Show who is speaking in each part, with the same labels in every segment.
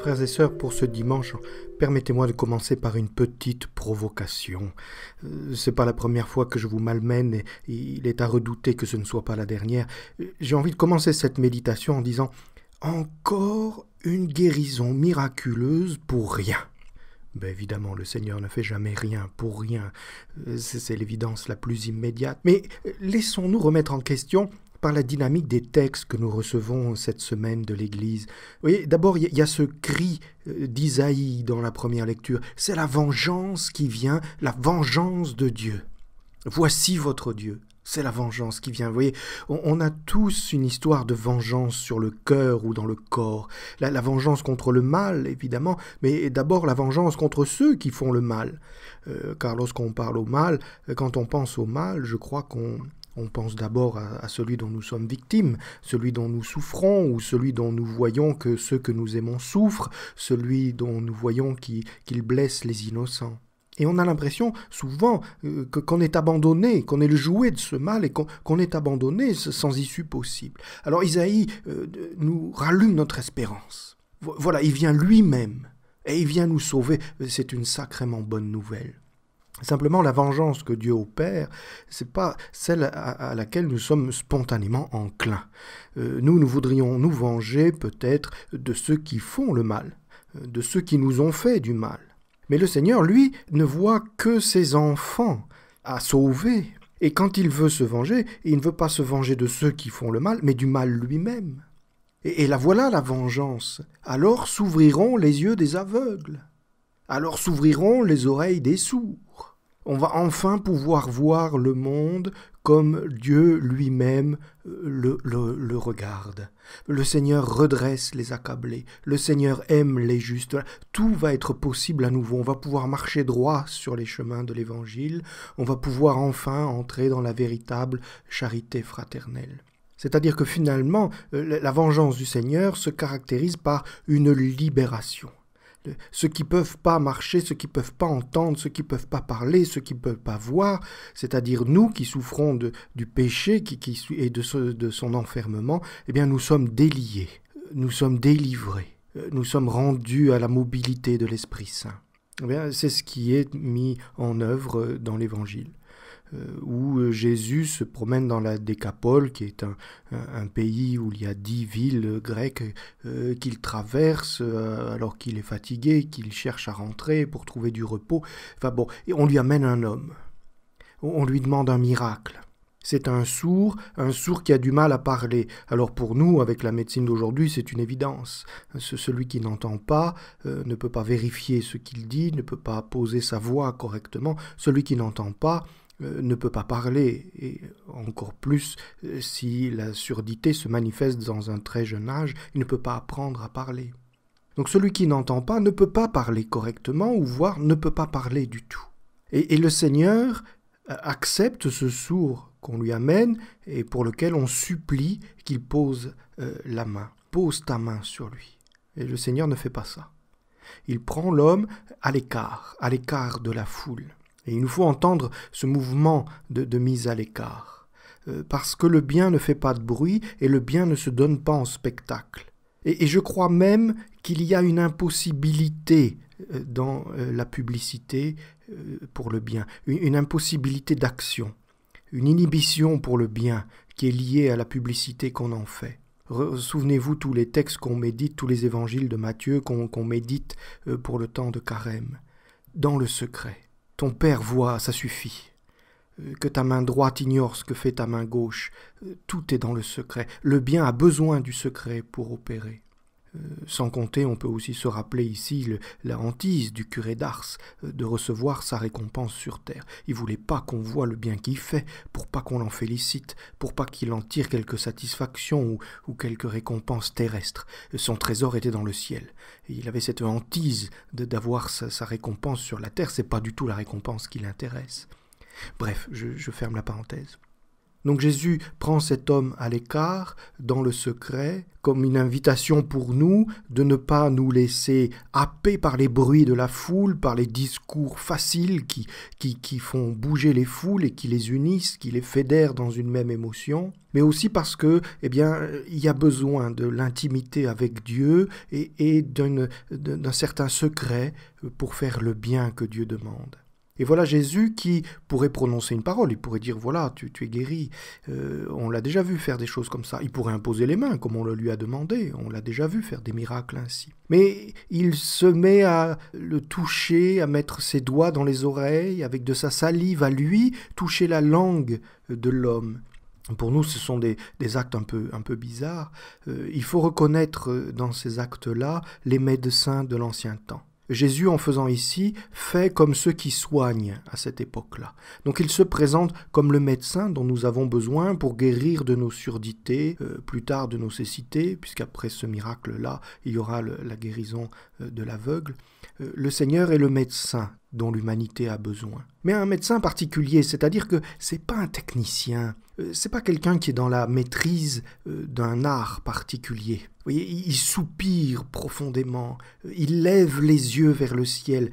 Speaker 1: Frères et sœurs, pour ce dimanche, permettez-moi de commencer par une petite provocation. Euh, c'est pas la première fois que je vous malmène et il est à redouter que ce ne soit pas la dernière. J'ai envie de commencer cette méditation en disant encore une guérison miraculeuse pour rien. Ben évidemment, le Seigneur ne fait jamais rien pour rien. Euh, c'est l'évidence la plus immédiate. Mais euh, laissons-nous remettre en question par la dynamique des textes que nous recevons cette semaine de l'Église. Vous voyez, d'abord, il y a ce cri euh, d'Isaïe dans la première lecture. C'est la vengeance qui vient, la vengeance de Dieu. Voici votre Dieu. C'est la vengeance qui vient. Vous voyez, on, a tous une histoire de vengeance sur le cœur ou dans le corps. La, vengeance contre le mal, évidemment, mais d'abord la vengeance contre ceux qui font le mal. Euh, car lorsqu'on parle au mal, quand on pense au mal, je crois qu'on on pense d'abord à, celui dont nous sommes victimes, celui dont nous souffrons ou celui dont nous voyons que ceux que nous aimons souffrent, celui dont nous voyons qu'il blesse les innocents. Et on a l'impression souvent euh, qu'on est abandonné, qu'on est le jouet de ce mal et qu'on est abandonné sans issue possible. Alors Isaïe euh, nous rallume notre espérance. Voilà, il vient lui-même et il vient nous sauver. C'est une sacrément bonne nouvelle. Simplement, la vengeance que Dieu opère, n'est pas celle à, laquelle nous sommes spontanément enclins. Euh, nous, nous voudrions nous venger peut-être de ceux qui font le mal, euh, de ceux qui nous ont fait du mal. Mais le Seigneur, lui, ne voit que ses enfants à sauver. Et quand il veut se venger, il ne veut pas se venger de ceux qui font le mal, mais du mal lui-même. Et, et la voilà la vengeance. Alors s'ouvriront les yeux des aveugles. Alors s'ouvriront les oreilles des sourds. On va enfin pouvoir voir le monde comme Dieu lui-même euh, le, regarde. Le Seigneur redresse les accablés, le Seigneur aime les justes. Tout va être possible à nouveau. On va pouvoir marcher droit sur les chemins de l'Évangile. On va pouvoir enfin entrer dans la véritable charité fraternelle. C'est-à-dire que finalement, euh, la vengeance du Seigneur se caractérise par une libération ceux qui ne peuvent pas marcher, ceux qui ne peuvent pas entendre, ceux qui ne peuvent pas parler, ceux qui peuvent pas voir, c'est-à-dire nous qui souffrons du péché qui, qui, et de, de son enfermement, eh bien nous sommes déliés, nous sommes délivrés, euh, nous sommes rendus à la mobilité de l'Esprit Saint. Eh c'est ce qui est mis en œuvre euh, dans l'Évangile euh, où euh, Jésus se promène dans la Décapole, qui est un, pays où il y a dix villes grecques qu'il traverse alors qu'il est fatigué, qu'il cherche à rentrer pour trouver du repos. Enfin bon, et on lui amène un homme. On lui demande un miracle. C'est un sourd, un sourd qui a du mal à parler. Alors pour nous, avec la médecine d'aujourd'hui, c'est une évidence. Celui qui n'entend pas euh, ne peut pas vérifier ce qu'il dit, ne peut pas poser sa voix correctement. Celui qui n'entend pas euh, ne peut pas parler, et encore plus euh, si la surdité se manifeste dans un très jeune âge, il ne peut pas apprendre à parler. Donc celui qui n'entend pas ne peut pas parler correctement, ou voire ne peut pas parler du tout. et le Seigneur accepte ce sourd qu'on lui amène et pour lequel on supplie qu'il pose euh, la main. Pose ta main sur lui. Et le Seigneur ne fait pas ça. Il prend l'homme à l'écart, à l'écart de la foule. Et il nous faut entendre ce mouvement de, mise à l'écart. Euh, parce que le bien ne fait pas de bruit et le bien ne se donne pas en spectacle. et je crois même qu'il y a une impossibilité euh, dans euh, la publicité euh, pour le bien, une impossibilité d'action, une inhibition pour le bien qui est liée à la publicité qu'on en fait. Souvenez-vous tous les textes qu'on médite, tous les évangiles de Matthieu qu'on médite pour le temps de carême. Dans le secret, ton Père voit, ça suffit. Que ta main droite ignore ce que fait ta main gauche, tout est dans le secret. Le bien a besoin du secret pour opérer. Euh, sans compter, on peut aussi se rappeler ici la hantise du curé d'Ars euh, de recevoir sa récompense sur terre. Il voulait pas qu'on voie le bien qu'il fait, pour pas qu'on l'en félicite, pour pas qu'il en tire quelque satisfaction ou, quelque récompense terrestre. Euh, son trésor était dans le ciel. il avait cette hantise d'avoir sa, récompense sur la terre, c'est pas du tout la récompense qui l'intéresse. Bref, je ferme la parenthèse. Donc Jésus prend cet homme à l'écart, dans le secret, comme une invitation pour nous de ne pas nous laisser happer par les bruits de la foule, par les discours faciles qui, qui, font bouger les foules et qui les unissent, qui les fédèrent dans une même émotion, mais aussi parce que, eh bien, il y a besoin de l'intimité avec Dieu et d'un certain secret pour faire le bien que Dieu demande. Et voilà Jésus qui pourrait prononcer une parole, il pourrait dire voilà, tu, es guéri. Euh, on l'a déjà vu faire des choses comme ça. Il pourrait imposer les mains comme on le lui a demandé, on l'a déjà vu faire des miracles ainsi. Mais il se met à le toucher, à mettre ses doigts dans les oreilles, avec de sa salive à lui, toucher la langue de l'homme. Pour nous, ce sont des, actes un peu, un peu bizarres. Euh, il faut reconnaître euh, dans ces actes-là les médecins de l'ancien temps. Jésus, en faisant ici, fait comme ceux qui soignent à cette époque-là. Donc il se présente comme le médecin dont nous avons besoin pour guérir de nos surdités, euh, plus tard de nos cécités, puisqu'après ce miracle-là, il y aura la guérison euh, de l'aveugle. Euh, le Seigneur est le médecin dont l'humanité a besoin, mais un médecin particulier, c'est-à-dire que c'est pas un technicien, euh, c'est pas quelqu'un qui est dans la maîtrise euh, d'un art particulier. Vous il soupire profondément, euh, il lève les yeux vers le ciel,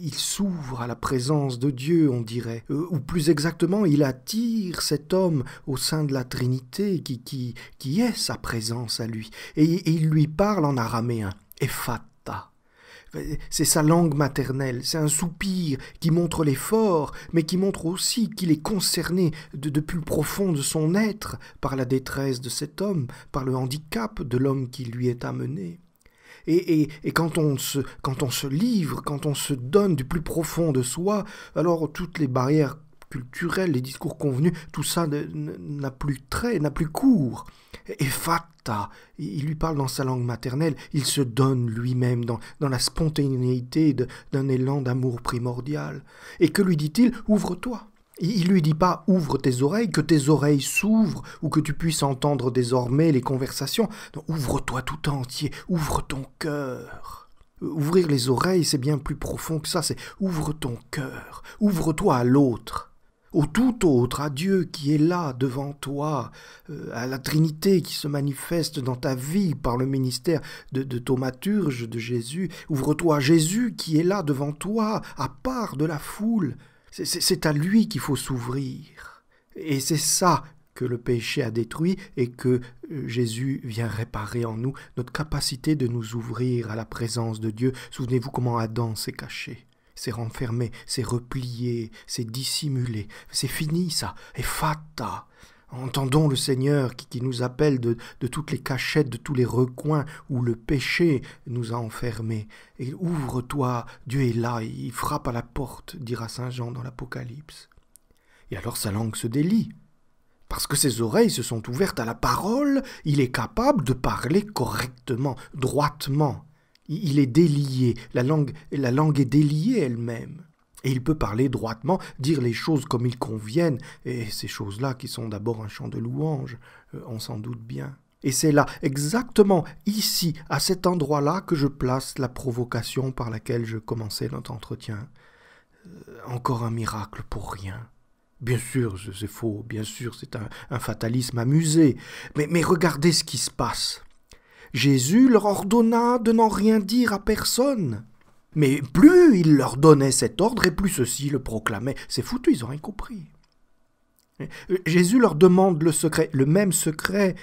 Speaker 1: il s'ouvre à la présence de Dieu, on dirait, ou plus exactement, il attire cet homme au sein de la Trinité qui, qui, qui est sa présence à lui, et, il lui parle en araméen, Ephata. C'est sa langue maternelle, c'est un soupir qui montre l'effort, mais qui montre aussi qu'il est concerné de, plus profond de son être par la détresse de cet homme, par le handicap de l'homme qui lui est amené. Et, et, quand, on se, quand on se livre, quand on se donne du plus profond de soi, alors toutes les barrières culturelles, les discours convenus, tout ça n'a plus trait, n'a plus cours. Et fatta, il lui parle dans sa langue maternelle, il se donne lui-même dans, la spontanéité d'un élan d'amour primordial. Et que lui dit-il Ouvre-toi. Il lui dit pas ouvre tes oreilles, que tes oreilles s'ouvrent ou que tu puisses entendre désormais les conversations. Ouvre-toi tout entier, ouvre ton cœur. Ouvrir les oreilles, c'est bien plus profond que ça, c'est ouvre ton cœur, ouvre-toi à l'autre au tout autre, à Dieu qui est là devant toi, euh, à la Trinité qui se manifeste dans ta vie par le ministère de, de de Jésus. Ouvre-toi à Jésus qui est là devant toi, à part de la foule. C'est à lui qu'il faut s'ouvrir. Et c'est ça que le péché a détruit et que euh, Jésus vient réparer en nous notre capacité de nous ouvrir à la présence de Dieu. Souvenez-vous comment Adam s'est caché c'est renfermé, c'est replié, c'est dissimulé. C'est fini ça, et fatta. Entendons le Seigneur qui, nous appelle de, toutes les cachettes, de tous les recoins où le péché nous a enfermés. Et ouvre-toi, Dieu est là, il frappe à la porte, dira Saint Jean dans l'Apocalypse. Et alors sa langue se délie. Parce que ses oreilles se sont ouvertes à la parole, il est capable de parler correctement, droitement. Il est délié, la langue, la langue est déliée elle-même. Et il peut parler droitement, dire les choses comme il conviennent, et ces choses-là qui sont d'abord un chant de louange, euh, on s'en doute bien. Et c'est là, exactement ici, à cet endroit-là, que je place la provocation par laquelle je commençais notre entretien. Euh, encore un miracle pour rien. Bien sûr, c'est faux, bien sûr, c'est un, fatalisme amusé, mais regardez ce qui se passe. Jésus leur ordonna de n'en rien dire à personne. Mais plus il leur donnait cet ordre et plus ceux-ci le proclamaient. C'est foutu, ils ont rien compris. Jésus leur demande le secret, le même secret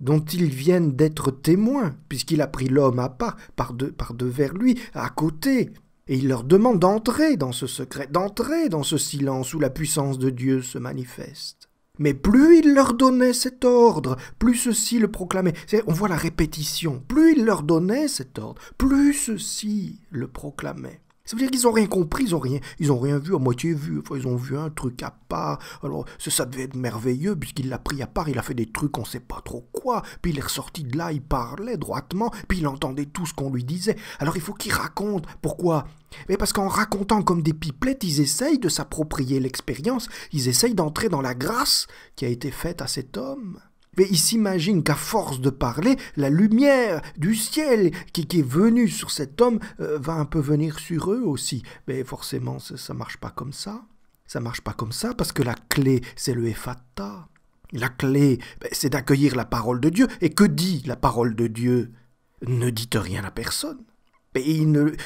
Speaker 1: dont ils viennent d'être témoins, puisqu'il a pris l'homme à part, par, de, par devers lui, à côté. Et il leur demande d'entrer dans ce secret, d'entrer dans ce silence où la puissance de Dieu se manifeste. Mais plus il leur donnait cet ordre, plus ceux-ci le proclamaient. On voit la répétition. Plus il leur donnait cet ordre, plus ceux-ci le proclamaient. Ça veut dire qu'ils n'ont rien compris, ils n'ont rien, ils ont rien vu, à moitié vu. Enfin, ils ont vu un truc à part. Alors, ça, devait être merveilleux, puisqu'il l'a pris à part, il a fait des trucs, on ne sait pas trop quoi. Puis il est ressorti de là, il parlait droitement, puis il entendait tout ce qu'on lui disait. Alors, il faut qu'il raconte. Pourquoi mais parce qu'en racontant comme des pipelettes, ils essayent de s'approprier l'expérience, ils essayent d'entrer dans la grâce qui a été faite à cet homme. Mais il s'imaginent qu'à force de parler, la lumière du ciel qui, est venue sur cet homme euh, va un peu venir sur eux aussi. Mais forcément, ça ne marche pas comme ça. Ça marche pas comme ça parce que la clé, c'est le Ephata. La clé, ben, c'est d'accueillir la parole de Dieu. Et que dit la parole de Dieu Ne dites rien à personne. Et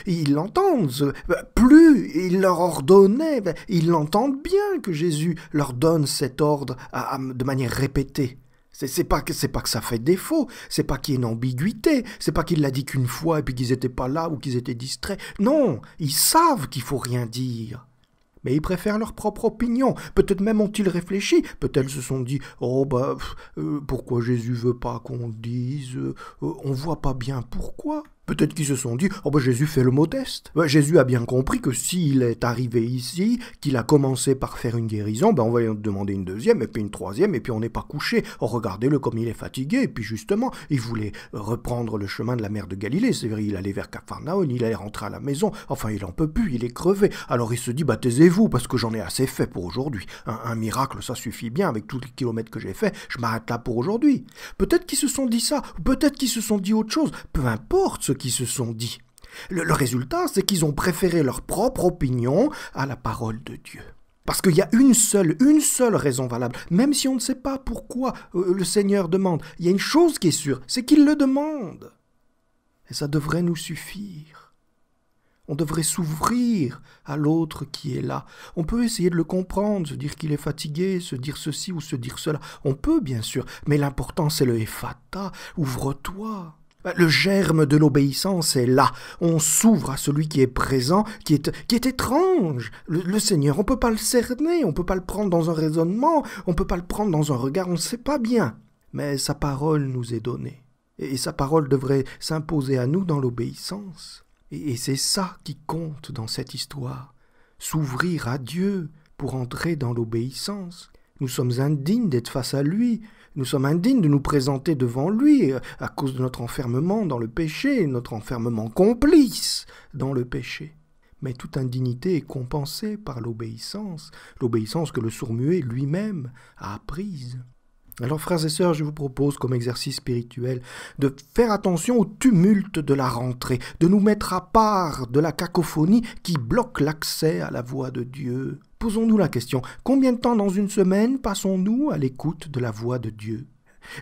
Speaker 1: ils, l'entendent, plus ils leur ordonnait, ben, ils l'entendent bien que Jésus leur donne cet ordre de manière répétée. C'est pas, pas que ça fait défaut, c'est pas qu'il y ait une ambiguïté, c'est pas qu'il l'a dit qu'une fois et puis qu'ils étaient pas là ou qu'ils étaient distraits. Non, ils savent qu'il faut rien dire. Mais ils préfèrent leur propre opinion. Peut-être même ont-ils réfléchi. Peut-être se sont dit Oh, bah, euh, pourquoi Jésus veut pas qu'on dise euh, On voit pas bien pourquoi. Peut-être qu'ils se sont dit Oh ben Jésus fait le mot test. Jésus a bien compris que s'il est arrivé ici, qu'il a commencé par faire une guérison, ben on va lui demander une deuxième, et puis une troisième, et puis on n'est pas couché. Oh, regardez-le comme il est fatigué. Et puis justement, il voulait reprendre le chemin de la mer de Galilée. C'est vrai, il allait vers Capharnaüm, il allait rentrer à la maison. Enfin, il en peut plus, il est crevé. Alors il se dit bah, taisez-vous, parce que j'en ai assez fait pour aujourd'hui. Un, miracle, ça suffit bien. Avec tous les kilomètres que j'ai fait, je m'arrête là pour aujourd'hui. Peut-être qu'ils se sont dit ça, peut-être qu'ils se sont dit autre chose. Peu importe ce qui se sont dit. Le, résultat, c'est qu'ils ont préféré leur propre opinion à la parole de Dieu. Parce qu'il y a une seule, une seule raison valable, même si on ne sait pas pourquoi euh, le Seigneur demande. Il y a une chose qui est sûre, c'est qu'il le demande. Et ça devrait nous suffire. On devrait s'ouvrir à l'autre qui est là. On peut essayer de le comprendre, se dire qu'il est fatigué, se dire ceci ou se dire cela. On peut, bien sûr, mais l'important, c'est le Ephata, ouvre-toi. Bah, le germe de l'obéissance est là. On s'ouvre à celui qui est présent, qui est, étrange. Le, Seigneur, on ne peut pas le cerner, on ne peut pas le prendre dans un raisonnement, on ne peut pas le prendre dans un regard, on ne sait pas bien. Mais sa parole nous est donnée. Et, sa parole devrait s'imposer à nous dans l'obéissance. et c'est ça qui compte dans cette histoire. S'ouvrir à Dieu pour entrer dans l'obéissance. Nous sommes indignes d'être face à lui. Nous sommes indignes de nous présenter devant lui euh, à cause de notre enfermement dans le péché, notre enfermement complice dans le péché. Mais toute indignité est compensée par l'obéissance, l'obéissance que le sourd-muet lui-même a apprise. Alors frères et sœurs, je vous propose comme exercice spirituel de faire attention au tumulte de la rentrée, de nous mettre à part de la cacophonie qui bloque l'accès à la voix de Dieu. Posons-nous la question, combien de temps dans une semaine passons-nous à l'écoute de la voix de Dieu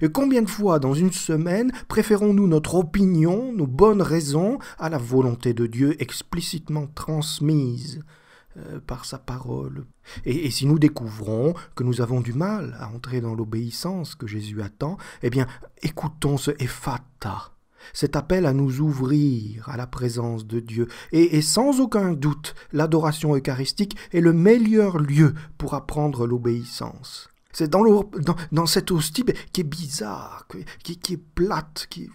Speaker 1: et combien de fois dans une semaine préférons-nous notre opinion, nos bonnes raisons, à la volonté de Dieu explicitement transmise euh, par sa parole. Et, si nous découvrons que nous avons du mal à entrer dans l'obéissance que Jésus attend, eh bien, écoutons ce Ephata » cet appel à nous ouvrir à la présence de Dieu. Et, sans aucun doute, l'adoration eucharistique est le meilleur lieu pour apprendre l'obéissance. C'est dans, dans, cette hostie qui est bizarre, qui, est plate, qui,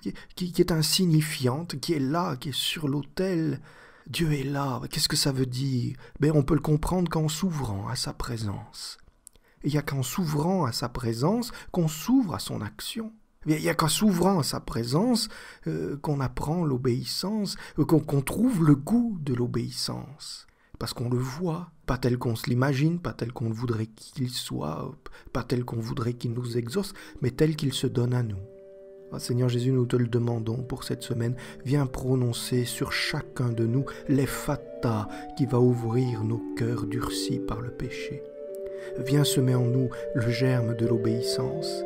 Speaker 1: est insignifiante, qui est là, qui est sur l'autel. Dieu est là, qu'est-ce que ça veut dire ben, On peut le comprendre qu'en s'ouvrant à sa présence. Il n'y a qu'en s'ouvrant à sa présence qu'on s'ouvre à son action. Il n'y a qu'en s'ouvrant à sa présence euh, qu'on apprend l'obéissance, euh, qu'on trouve le goût de l'obéissance. Parce qu'on le voit, pas tel qu'on se l'imagine, pas tel qu'on voudrait qu'il soit, pas tel qu'on voudrait qu'il nous exauce, mais tel qu'il se donne à nous. Ah, Seigneur Jésus, nous te le demandons pour cette semaine. Viens prononcer sur chacun de nous l'effata qui va ouvrir nos cœurs durcis par le péché. Viens semer en nous le germe de l'obéissance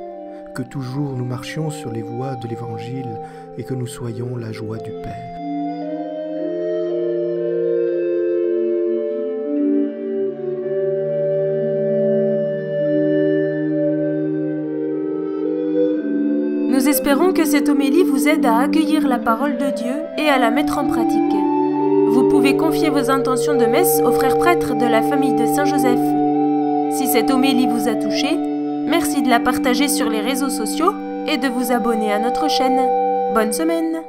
Speaker 1: que toujours nous marchions sur les voies de l'Évangile et que nous soyons la joie du Père. Nous espérons que cette homélie vous aide à accueillir la parole de Dieu et à la mettre en pratique. Vous pouvez confier vos intentions de messe aux frères prêtres de la famille de Saint-Joseph. Si cette homélie vous a touché, Merci de la partager sur les réseaux sociaux et de vous abonner à notre chaîne. Bonne semaine